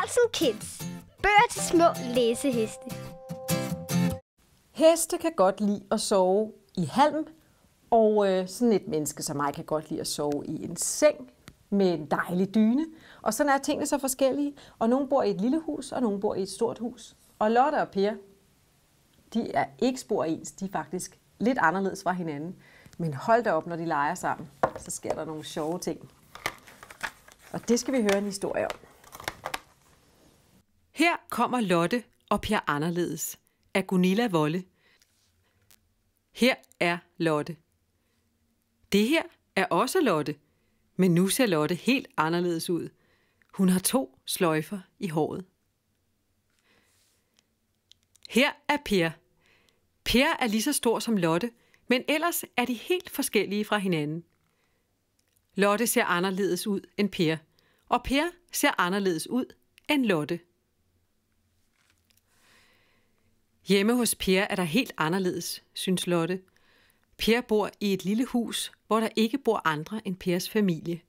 Carlsen Kids. Bøger til små læseheste. Heste kan godt lide at sove i halm, og øh, sådan et menneske som mig kan godt lide at sove i en seng med en dejlig dyne. Og sådan er tingene så forskellige, og nogen bor i et lille hus, og nogen bor i et stort hus. Og Lotte og Per, de er ikke spor ens, de er faktisk lidt anderledes fra hinanden. Men hold da op, når de leger sammen, så sker der nogle sjove ting. Og det skal vi høre en historie om. Her kommer Lotte og Per Anderledes af Gunilla Volle. Her er Lotte. Det her er også Lotte, men nu ser Lotte helt anderledes ud. Hun har to sløjfer i håret. Her er Per. Per er lige så stor som Lotte, men ellers er de helt forskellige fra hinanden. Lotte ser anderledes ud end Per, og Per ser anderledes ud end Lotte. Hjemme hos Per er der helt anderledes, synes Lotte. Per bor i et lille hus, hvor der ikke bor andre end Pers familie.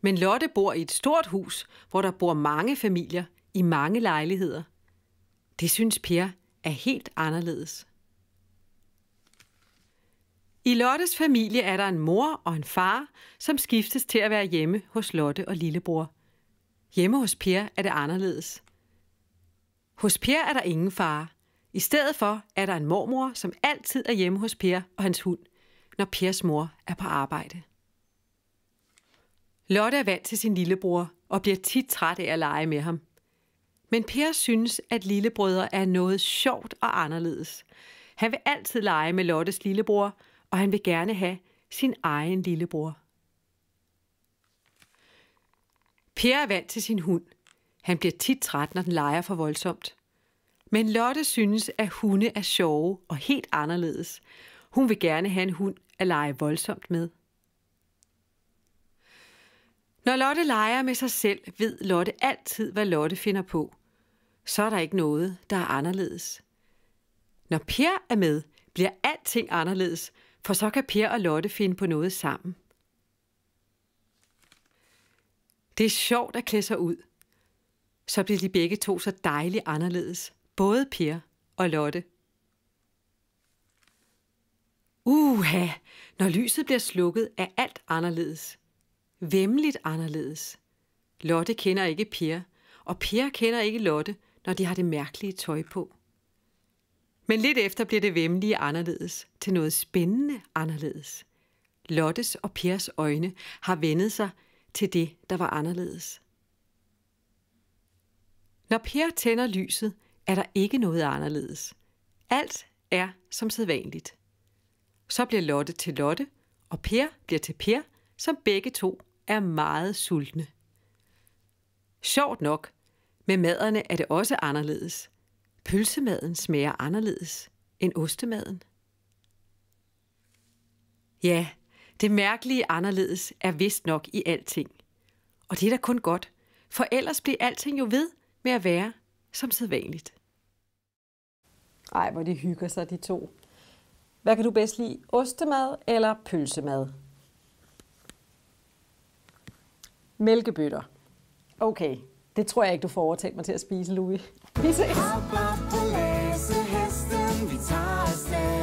Men Lotte bor i et stort hus, hvor der bor mange familier i mange lejligheder. Det synes Per er helt anderledes. I Lottes familie er der en mor og en far, som skiftes til at være hjemme hos Lotte og lillebror. Hjemme hos Per er det anderledes. Hos Per er der ingen far. I stedet for er der en mormor, som altid er hjemme hos Per og hans hund, når Pers mor er på arbejde. Lotte er vant til sin lillebror og bliver tit træt af at lege med ham. Men Per synes, at lillebrødre er noget sjovt og anderledes. Han vil altid lege med Lottes lillebror, og han vil gerne have sin egen lillebror. Per er vant til sin hund. Han bliver tit træt, når den leger for voldsomt. Men Lotte synes, at hunde er sjove og helt anderledes. Hun vil gerne have en hund at lege voldsomt med. Når Lotte leger med sig selv, ved Lotte altid, hvad Lotte finder på. Så er der ikke noget, der er anderledes. Når Per er med, bliver alting anderledes, for så kan Per og Lotte finde på noget sammen. Det er sjovt at klæde sig ud. Så bliver de begge to så dejligt anderledes både Per og Lotte. Uha, når lyset bliver slukket, er alt anderledes. Vemmeligt anderledes. Lotte kender ikke Per, og Per kender ikke Lotte, når de har det mærkelige tøj på. Men lidt efter bliver det vemmelige anderledes til noget spændende anderledes. Lottes og Pers øjne har vendet sig til det, der var anderledes. Når Per tænder lyset, er der ikke noget anderledes. Alt er som sædvanligt. Så bliver Lotte til Lotte, og Per bliver til Per, som begge to er meget sultne. Sjovt nok, med maderne er det også anderledes. Pølsemaden smager anderledes end ostemaden. Ja, det mærkelige anderledes er vist nok i alting. Og det er da kun godt, for ellers bliver alting jo ved med at være som sædvanligt. Ej, hvor de hygger sig, de to. Hvad kan du bedst lide, ostemad eller pølsemad? Mælkebøtter. Okay, det tror jeg ikke, du får overtalt mig til at spise, Louis. Vi ses. op, på læsehesten, vi tager afsted.